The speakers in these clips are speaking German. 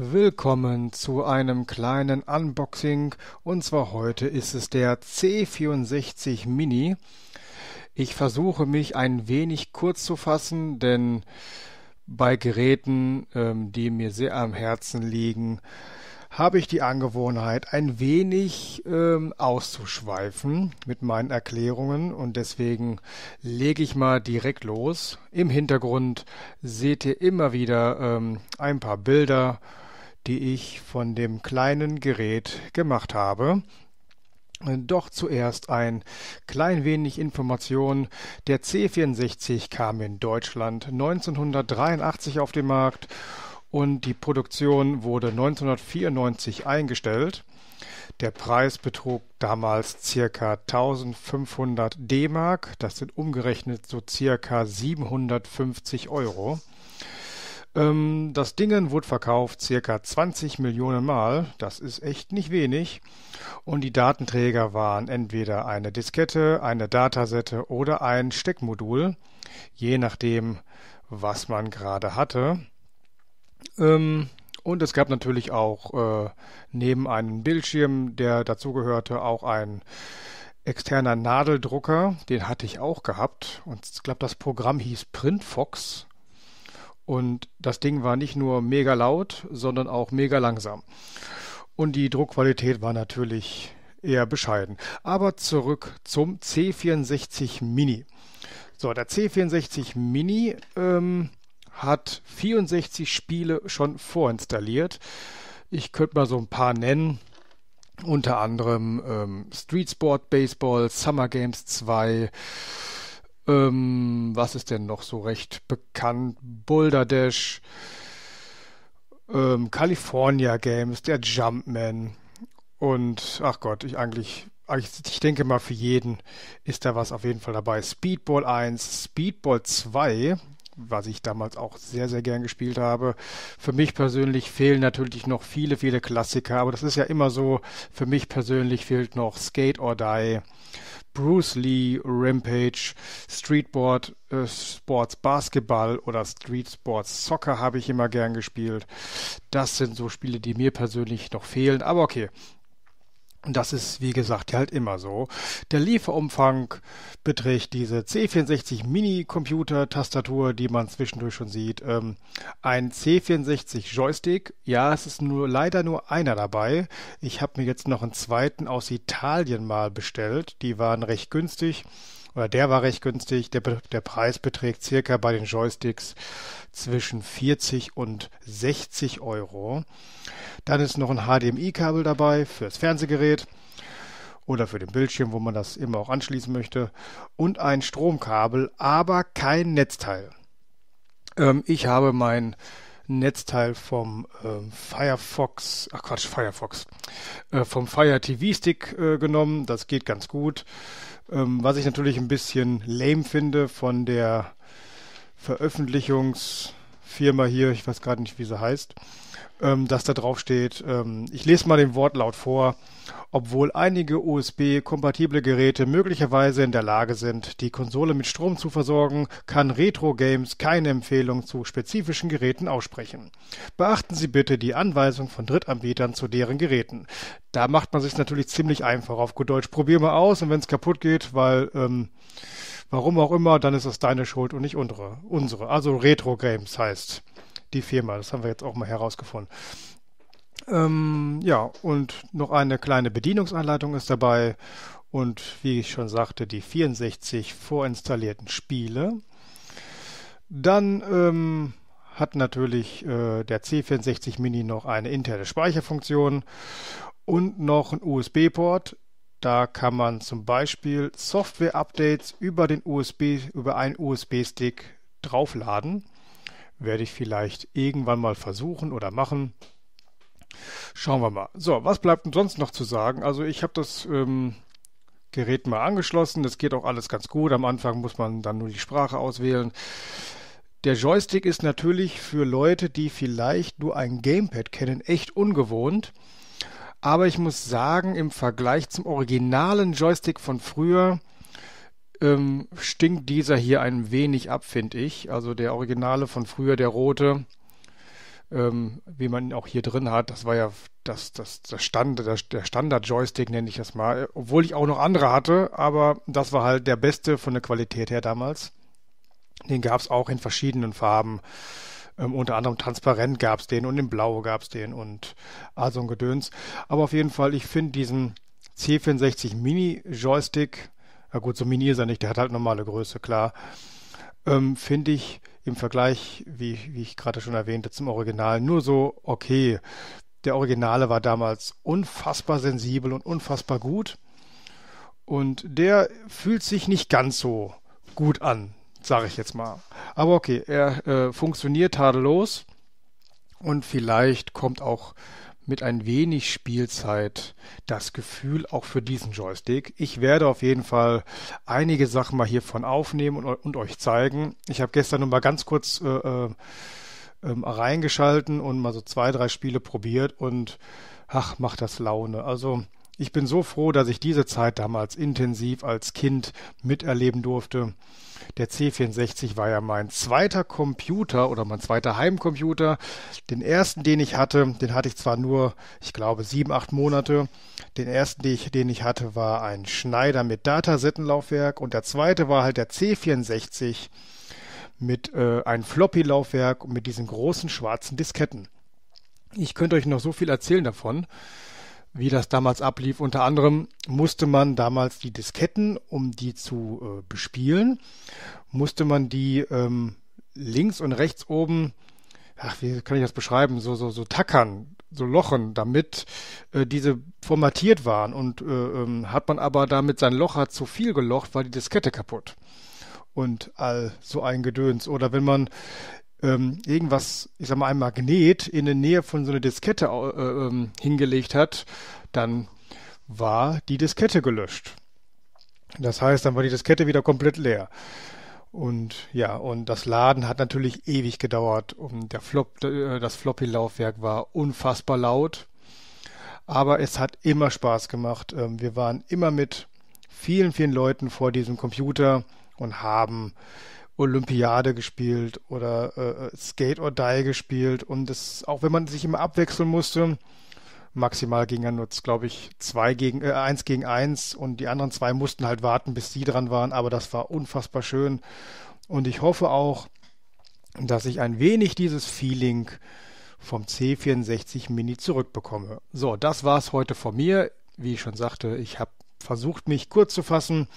Willkommen zu einem kleinen Unboxing und zwar heute ist es der C64 Mini. Ich versuche mich ein wenig kurz zu fassen, denn bei Geräten, ähm, die mir sehr am Herzen liegen, habe ich die Angewohnheit, ein wenig ähm, auszuschweifen mit meinen Erklärungen und deswegen lege ich mal direkt los. Im Hintergrund seht ihr immer wieder ähm, ein paar Bilder die ich von dem kleinen Gerät gemacht habe. Doch zuerst ein klein wenig Information. Der C64 kam in Deutschland 1983 auf den Markt und die Produktion wurde 1994 eingestellt. Der Preis betrug damals ca. 1500 D-Mark, das sind umgerechnet so ca. 750 Euro. Ähm, das Dingen wurde verkauft circa 20 Millionen Mal. Das ist echt nicht wenig. Und die Datenträger waren entweder eine Diskette, eine Datasette oder ein Steckmodul, je nachdem, was man gerade hatte. Ähm, und es gab natürlich auch äh, neben einem Bildschirm, der dazugehörte, auch ein externer Nadeldrucker, den hatte ich auch gehabt. Und ich glaube, das Programm hieß PrintFox. Und das Ding war nicht nur mega laut, sondern auch mega langsam. Und die Druckqualität war natürlich eher bescheiden. Aber zurück zum C64 Mini. So, der C64 Mini ähm, hat 64 Spiele schon vorinstalliert. Ich könnte mal so ein paar nennen. Unter anderem ähm, Street Sport Baseball, Summer Games 2, ähm, was ist denn noch so recht bekannt? Boulder Dash, ähm, California Games, der Jumpman und ach Gott, ich eigentlich ich denke mal, für jeden ist da was auf jeden Fall dabei. Speedball 1, Speedball 2, was ich damals auch sehr, sehr gern gespielt habe. Für mich persönlich fehlen natürlich noch viele, viele Klassiker, aber das ist ja immer so. Für mich persönlich fehlt noch Skate or Die, Bruce Lee, Rampage, Streetboard, äh, Sports Basketball oder Street Sports Soccer habe ich immer gern gespielt. Das sind so Spiele, die mir persönlich noch fehlen, aber okay, das ist, wie gesagt, halt immer so. Der Lieferumfang beträgt diese C64 Mini-Computer-Tastatur, die man zwischendurch schon sieht. Ähm, ein C64-Joystick. Ja, es ist nur leider nur einer dabei. Ich habe mir jetzt noch einen zweiten aus Italien mal bestellt. Die waren recht günstig oder der war recht günstig. Der, der Preis beträgt circa bei den Joysticks zwischen 40 und 60 Euro. Dann ist noch ein HDMI-Kabel dabei fürs Fernsehgerät oder für den Bildschirm, wo man das immer auch anschließen möchte, und ein Stromkabel, aber kein Netzteil. Ähm, ich habe mein Netzteil vom äh, Firefox, ach Quatsch, Firefox, äh, vom Fire TV Stick äh, genommen. Das geht ganz gut. Ähm, was ich natürlich ein bisschen lame finde von der Veröffentlichungsfirma hier, ich weiß gerade nicht, wie sie heißt ähm, dass da drauf steht, ähm, ich lese mal den Wortlaut vor, obwohl einige USB-kompatible Geräte möglicherweise in der Lage sind, die Konsole mit Strom zu versorgen, kann Retro Games keine Empfehlung zu spezifischen Geräten aussprechen. Beachten Sie bitte die Anweisung von Drittanbietern zu deren Geräten. Da macht man sich natürlich ziemlich einfach auf gut Deutsch. Probier mal aus und wenn es kaputt geht, weil ähm, warum auch immer, dann ist das deine Schuld und nicht unsere. Also Retro Games heißt die Firma. Das haben wir jetzt auch mal herausgefunden. Ähm, ja, und noch eine kleine Bedienungsanleitung ist dabei. Und wie ich schon sagte, die 64 vorinstallierten Spiele. Dann ähm, hat natürlich äh, der C64 Mini noch eine interne Speicherfunktion und noch einen USB-Port. Da kann man zum Beispiel Software-Updates über den USB, über einen USB-Stick draufladen. Werde ich vielleicht irgendwann mal versuchen oder machen. Schauen wir mal. So, was bleibt denn sonst noch zu sagen? Also ich habe das ähm, Gerät mal angeschlossen. Das geht auch alles ganz gut. Am Anfang muss man dann nur die Sprache auswählen. Der Joystick ist natürlich für Leute, die vielleicht nur ein Gamepad kennen, echt ungewohnt. Aber ich muss sagen, im Vergleich zum originalen Joystick von früher ähm, stinkt dieser hier ein wenig ab, finde ich. Also der Originale von früher, der rote, ähm, wie man ihn auch hier drin hat, das war ja das, das, das Stand, das, der Standard-Joystick, nenne ich das mal. Obwohl ich auch noch andere hatte, aber das war halt der beste von der Qualität her damals. Den gab es auch in verschiedenen Farben. Ähm, unter anderem transparent gab es den und in blau gab es den und also ein Gedöns. Aber auf jeden Fall, ich finde diesen C64 Mini Joystick ja gut, so mini ist er nicht, der hat halt normale Größe, klar. Ähm, Finde ich im Vergleich, wie, wie ich gerade schon erwähnte, zum Original nur so okay. Der Originale war damals unfassbar sensibel und unfassbar gut. Und der fühlt sich nicht ganz so gut an, sage ich jetzt mal. Aber okay, er äh, funktioniert tadellos. Und vielleicht kommt auch mit ein wenig Spielzeit das Gefühl auch für diesen Joystick. Ich werde auf jeden Fall einige Sachen mal hiervon aufnehmen und, und euch zeigen. Ich habe gestern nur mal ganz kurz äh, äh, ähm, reingeschalten und mal so zwei, drei Spiele probiert und ach, macht das Laune. Also ich bin so froh, dass ich diese Zeit damals intensiv als Kind miterleben durfte. Der C64 war ja mein zweiter Computer oder mein zweiter Heimcomputer. Den ersten, den ich hatte, den hatte ich zwar nur, ich glaube, sieben, acht Monate. Den ersten, den ich, den ich hatte, war ein Schneider mit Datasettenlaufwerk und der zweite war halt der C64 mit äh, einem Floppy-Laufwerk und mit diesen großen schwarzen Disketten. Ich könnte euch noch so viel erzählen davon wie das damals ablief. Unter anderem musste man damals die Disketten, um die zu äh, bespielen, musste man die ähm, links und rechts oben, ach, wie kann ich das beschreiben, so, so, so tackern, so lochen, damit äh, diese formatiert waren. Und äh, ähm, hat man aber damit sein Loch hat zu viel gelocht, war die Diskette kaputt. Und all so ein Gedöns. Oder wenn man ähm, irgendwas, ich sag mal, ein Magnet in der Nähe von so einer Diskette äh, ähm, hingelegt hat, dann war die Diskette gelöscht. Das heißt, dann war die Diskette wieder komplett leer. Und ja, und das Laden hat natürlich ewig gedauert. Und der Flop, äh, das Floppy-Laufwerk war unfassbar laut. Aber es hat immer Spaß gemacht. Ähm, wir waren immer mit vielen, vielen Leuten vor diesem Computer und haben Olympiade gespielt oder äh, äh, Skate or Die gespielt und das, auch wenn man sich immer abwechseln musste, maximal ging er nur, glaube ich, zwei gegen, äh, eins gegen eins und die anderen zwei mussten halt warten, bis die dran waren, aber das war unfassbar schön und ich hoffe auch, dass ich ein wenig dieses Feeling vom C64 Mini zurückbekomme. So, das war's heute von mir. Wie ich schon sagte, ich habe versucht, mich kurz zu fassen,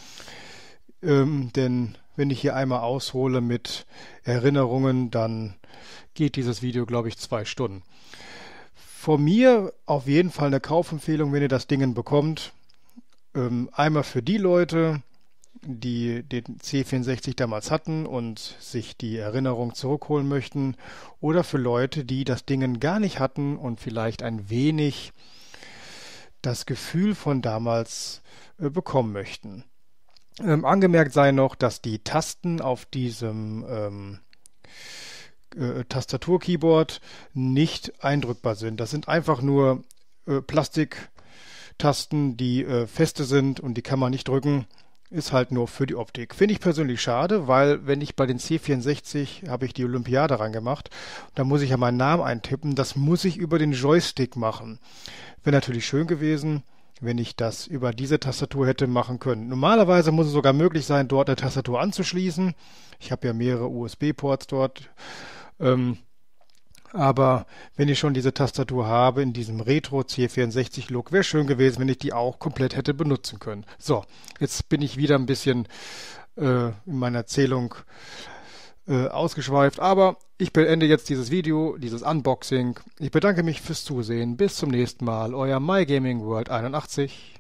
ähm, denn wenn ich hier einmal aushole mit Erinnerungen, dann geht dieses Video, glaube ich, zwei Stunden. Von mir auf jeden Fall eine Kaufempfehlung, wenn ihr das Ding bekommt. Ähm, einmal für die Leute, die den C64 damals hatten und sich die Erinnerung zurückholen möchten, oder für Leute, die das Ding gar nicht hatten und vielleicht ein wenig das Gefühl von damals äh, bekommen möchten. Ähm, angemerkt sei noch, dass die Tasten auf diesem ähm, äh, Tastatur-Keyboard nicht eindrückbar sind. Das sind einfach nur äh, Plastiktasten, die äh, feste sind und die kann man nicht drücken. Ist halt nur für die Optik. Finde ich persönlich schade, weil wenn ich bei den C64 habe ich die Olympiade reingemacht, da muss ich ja meinen Namen eintippen. Das muss ich über den Joystick machen. Wäre natürlich schön gewesen wenn ich das über diese Tastatur hätte machen können. Normalerweise muss es sogar möglich sein, dort eine Tastatur anzuschließen. Ich habe ja mehrere USB-Ports dort. Ähm, aber wenn ich schon diese Tastatur habe in diesem Retro C64-Look, wäre schön gewesen, wenn ich die auch komplett hätte benutzen können. So, jetzt bin ich wieder ein bisschen äh, in meiner Erzählung äh, ausgeschweift. Aber ich beende jetzt dieses Video, dieses Unboxing. Ich bedanke mich fürs Zusehen. Bis zum nächsten Mal. Euer MyGamingWorld81.